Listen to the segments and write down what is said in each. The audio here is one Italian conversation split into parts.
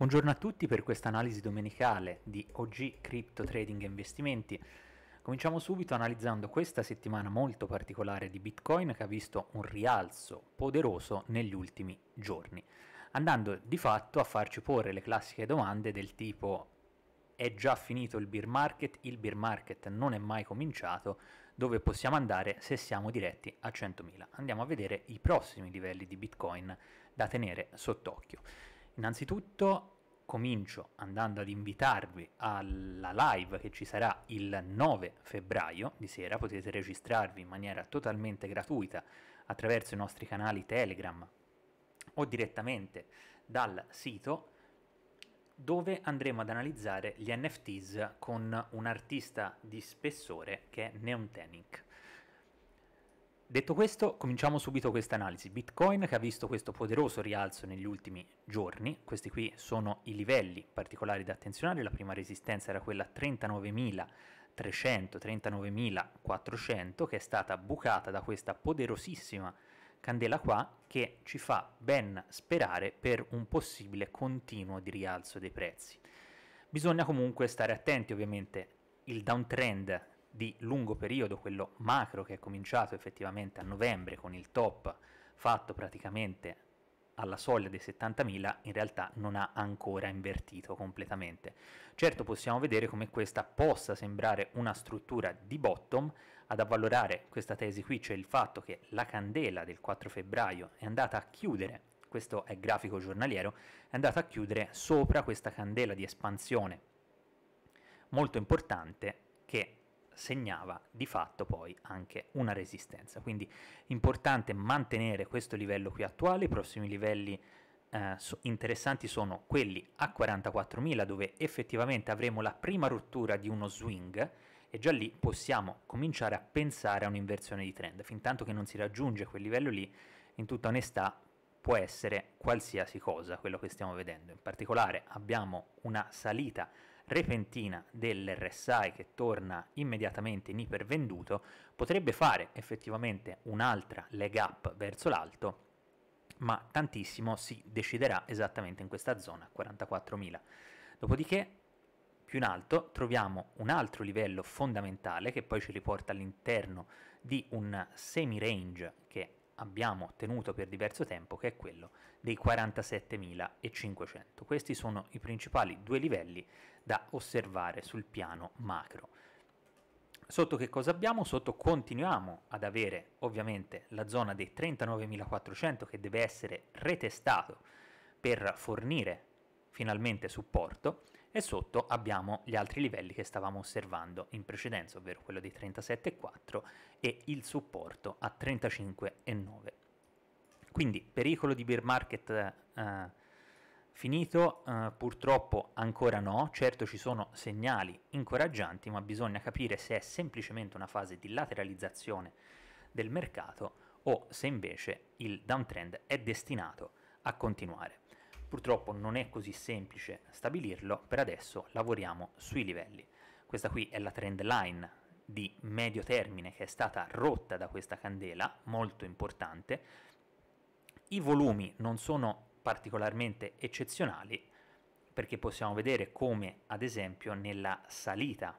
Buongiorno a tutti per questa analisi domenicale di OG Crypto Trading e Investimenti. Cominciamo subito analizzando questa settimana molto particolare di Bitcoin che ha visto un rialzo poderoso negli ultimi giorni, andando di fatto a farci porre le classiche domande del tipo è già finito il bear market, il bear market non è mai cominciato, dove possiamo andare se siamo diretti a 100.000. Andiamo a vedere i prossimi livelli di Bitcoin da tenere sott'occhio. Innanzitutto comincio andando ad invitarvi alla live che ci sarà il 9 febbraio di sera, potete registrarvi in maniera totalmente gratuita attraverso i nostri canali Telegram o direttamente dal sito dove andremo ad analizzare gli NFTs con un artista di spessore che è Neontenic. Detto questo, cominciamo subito questa analisi. Bitcoin che ha visto questo poderoso rialzo negli ultimi giorni, questi qui sono i livelli particolari da attenzionare, la prima resistenza era quella 39.300, 39.400 che è stata bucata da questa poderosissima candela qua che ci fa ben sperare per un possibile continuo di rialzo dei prezzi. Bisogna comunque stare attenti ovviamente, il downtrend di lungo periodo, quello macro che è cominciato effettivamente a novembre con il top fatto praticamente alla soglia dei 70.000 in realtà non ha ancora invertito completamente. Certo possiamo vedere come questa possa sembrare una struttura di bottom, ad avvalorare questa tesi qui c'è cioè il fatto che la candela del 4 febbraio è andata a chiudere, questo è grafico giornaliero, è andata a chiudere sopra questa candela di espansione molto importante che segnava di fatto poi anche una resistenza. Quindi importante mantenere questo livello qui attuale, i prossimi livelli eh, interessanti sono quelli a 44.000 dove effettivamente avremo la prima rottura di uno swing e già lì possiamo cominciare a pensare a un'inversione di trend. Fintanto che non si raggiunge quel livello lì, in tutta onestà può essere qualsiasi cosa quello che stiamo vedendo. In particolare abbiamo una salita repentina dell'RSI che torna immediatamente in ipervenduto potrebbe fare effettivamente un'altra leg up verso l'alto ma tantissimo si deciderà esattamente in questa zona 44.000 dopodiché più in alto troviamo un altro livello fondamentale che poi ci riporta all'interno di un semi range che abbiamo ottenuto per diverso tempo, che è quello dei 47.500. Questi sono i principali due livelli da osservare sul piano macro. Sotto che cosa abbiamo? Sotto continuiamo ad avere ovviamente la zona dei 39.400 che deve essere retestato per fornire finalmente supporto e sotto abbiamo gli altri livelli che stavamo osservando in precedenza, ovvero quello di 37,4 e il supporto a 35,9. Quindi pericolo di bear market eh, finito? Eh, purtroppo ancora no, certo ci sono segnali incoraggianti, ma bisogna capire se è semplicemente una fase di lateralizzazione del mercato o se invece il downtrend è destinato a continuare. Purtroppo non è così semplice stabilirlo, per adesso lavoriamo sui livelli. Questa qui è la trend line di medio termine che è stata rotta da questa candela, molto importante. I volumi non sono particolarmente eccezionali perché possiamo vedere come ad esempio nella salita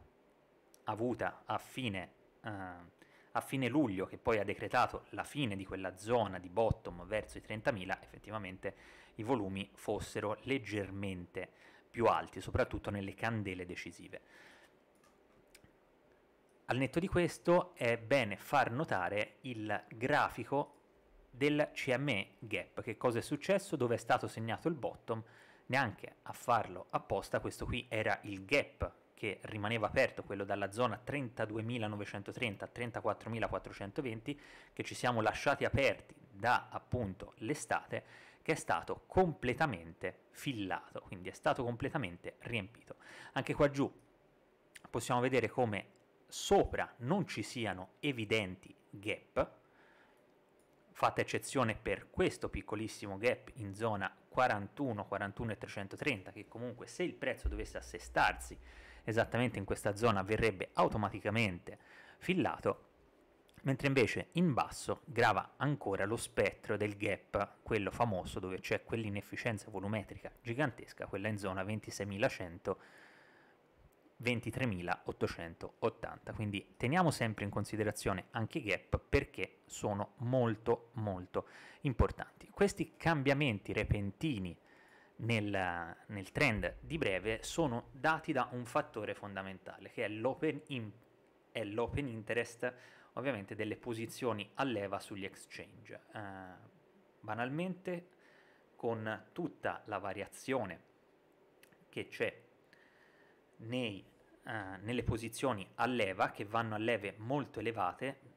avuta a fine, eh, a fine luglio che poi ha decretato la fine di quella zona di bottom verso i 30.000 effettivamente i volumi fossero leggermente più alti, soprattutto nelle candele decisive. Al netto di questo è bene far notare il grafico del CME gap, che cosa è successo, dove è stato segnato il bottom, neanche a farlo apposta, questo qui era il gap che rimaneva aperto, quello dalla zona 32.930 a 34.420, che ci siamo lasciati aperti da appunto l'estate che è stato completamente fillato, quindi è stato completamente riempito. Anche qua giù possiamo vedere come sopra non ci siano evidenti gap, fatta eccezione per questo piccolissimo gap in zona 41, 41 e 330 che comunque se il prezzo dovesse assestarsi esattamente in questa zona verrebbe automaticamente fillato mentre invece in basso grava ancora lo spettro del gap, quello famoso dove c'è quell'inefficienza volumetrica gigantesca, quella in zona 26.100. 23.880 quindi teniamo sempre in considerazione anche i gap perché sono molto molto importanti questi cambiamenti repentini nel, nel trend di breve sono dati da un fattore fondamentale che è l'open, in, è l'open interest ovviamente delle posizioni a leva sugli exchange. Eh, banalmente con tutta la variazione che c'è nei, eh, nelle posizioni a leva, che vanno a leve molto elevate,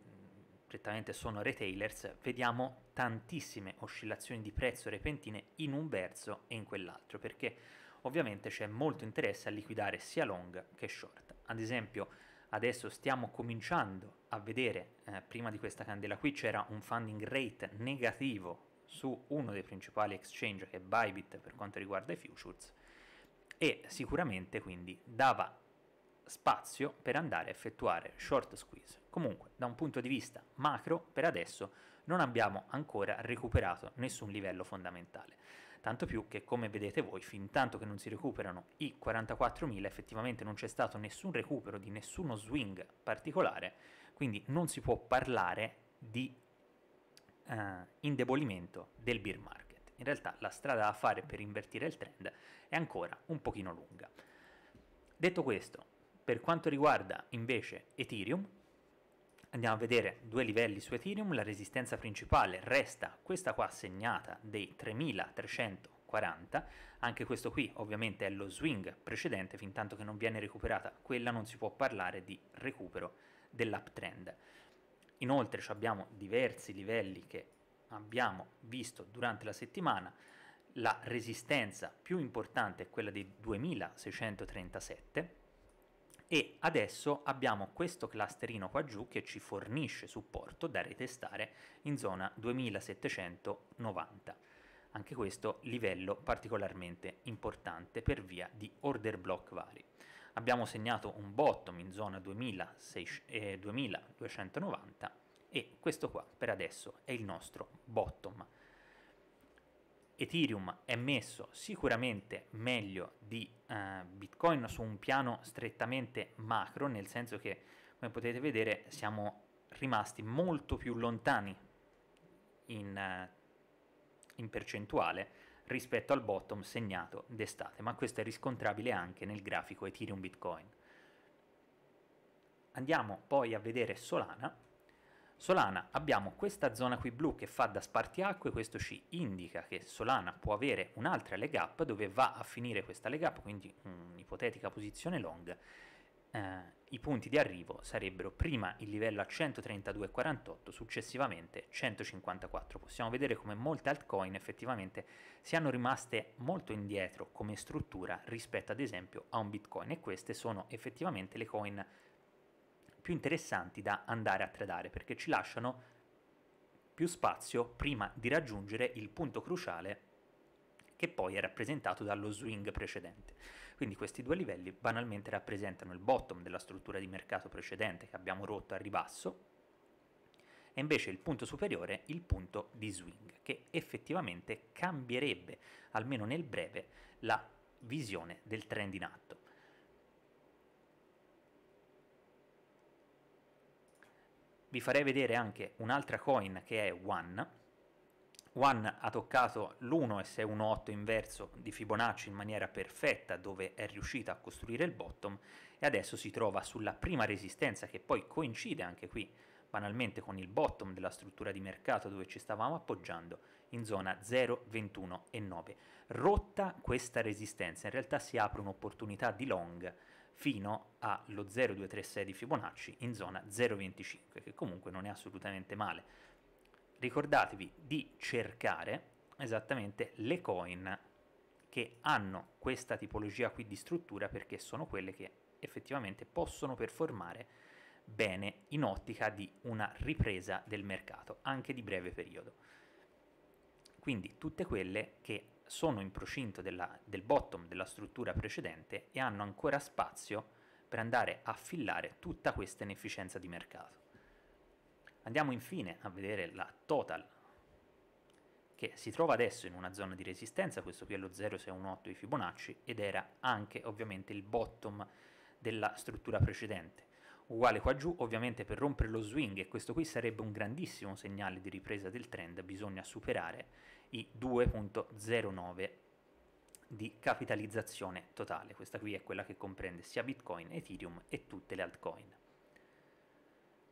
prettamente sono retailers, vediamo tantissime oscillazioni di prezzo repentine in un verso e in quell'altro, perché ovviamente c'è molto interesse a liquidare sia long che short. Ad esempio, adesso stiamo cominciando a vedere, eh, prima di questa candela qui c'era un funding rate negativo su uno dei principali exchange che è Bybit per quanto riguarda i futures e sicuramente quindi dava spazio per andare a effettuare short squeeze. Comunque, da un punto di vista macro, per adesso non abbiamo ancora recuperato nessun livello fondamentale tanto più che come vedete voi fin tanto che non si recuperano i 44.000 effettivamente non c'è stato nessun recupero di nessuno swing particolare, quindi non si può parlare di uh, indebolimento del bear market. In realtà la strada da fare per invertire il trend è ancora un pochino lunga. Detto questo, per quanto riguarda invece Ethereum, Andiamo a vedere due livelli su Ethereum, la resistenza principale resta questa qua segnata dei 3340, anche questo qui ovviamente è lo swing precedente, fin tanto che non viene recuperata quella non si può parlare di recupero dell'uptrend. Inoltre abbiamo diversi livelli che abbiamo visto durante la settimana, la resistenza più importante è quella dei 2637, e adesso abbiamo questo clusterino qua giù che ci fornisce supporto da retestare in zona 2790. Anche questo livello particolarmente importante per via di order block vari. Abbiamo segnato un bottom in zona 26, eh, 2290 e questo qua per adesso è il nostro bottom Ethereum è messo sicuramente meglio di eh, Bitcoin su un piano strettamente macro, nel senso che come potete vedere siamo rimasti molto più lontani in, eh, in percentuale rispetto al bottom segnato d'estate, ma questo è riscontrabile anche nel grafico Ethereum Bitcoin. Andiamo poi a vedere Solana Solana abbiamo questa zona qui blu che fa da spartiacque, questo ci indica che Solana può avere un'altra leg up dove va a finire questa leg up, quindi un'ipotetica posizione long. Eh, I punti di arrivo sarebbero prima il livello a 132,48, successivamente 154. Possiamo vedere come molte altcoin effettivamente siano rimaste molto indietro come struttura rispetto ad esempio a un bitcoin e queste sono effettivamente le coin più interessanti da andare a tradare perché ci lasciano più spazio prima di raggiungere il punto cruciale che poi è rappresentato dallo swing precedente. Quindi questi due livelli banalmente rappresentano il bottom della struttura di mercato precedente che abbiamo rotto a ribasso e invece il punto superiore il punto di swing che effettivamente cambierebbe almeno nel breve la visione del trend in atto. vi farei vedere anche un'altra coin che è One. One ha toccato l'1 e l'1,618 inverso di Fibonacci in maniera perfetta dove è riuscita a costruire il bottom e adesso si trova sulla prima resistenza che poi coincide anche qui banalmente con il bottom della struttura di mercato dove ci stavamo appoggiando in zona 0,21 e 9. Rotta questa resistenza in realtà si apre un'opportunità di long fino allo 0,236 di Fibonacci in zona 0,25, che comunque non è assolutamente male. Ricordatevi di cercare esattamente le coin che hanno questa tipologia qui di struttura perché sono quelle che effettivamente possono performare bene in ottica di una ripresa del mercato, anche di breve periodo. Quindi tutte quelle che sono in procinto della, del bottom della struttura precedente e hanno ancora spazio per andare a fillare tutta questa inefficienza di mercato. Andiamo infine a vedere la total che si trova adesso in una zona di resistenza, questo qui è lo 0618 di Fibonacci ed era anche ovviamente il bottom della struttura precedente. Uguale qua giù, ovviamente per rompere lo swing, e questo qui sarebbe un grandissimo segnale di ripresa del trend, bisogna superare i 2.09 di capitalizzazione totale. Questa qui è quella che comprende sia Bitcoin, Ethereum e tutte le altcoin.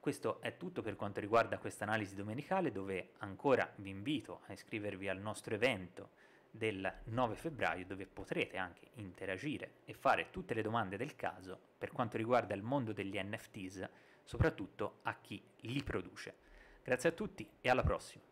Questo è tutto per quanto riguarda questa analisi domenicale dove ancora vi invito a iscrivervi al nostro evento del 9 febbraio dove potrete anche interagire e fare tutte le domande del caso per quanto riguarda il mondo degli NFTs, soprattutto a chi li produce. Grazie a tutti e alla prossima!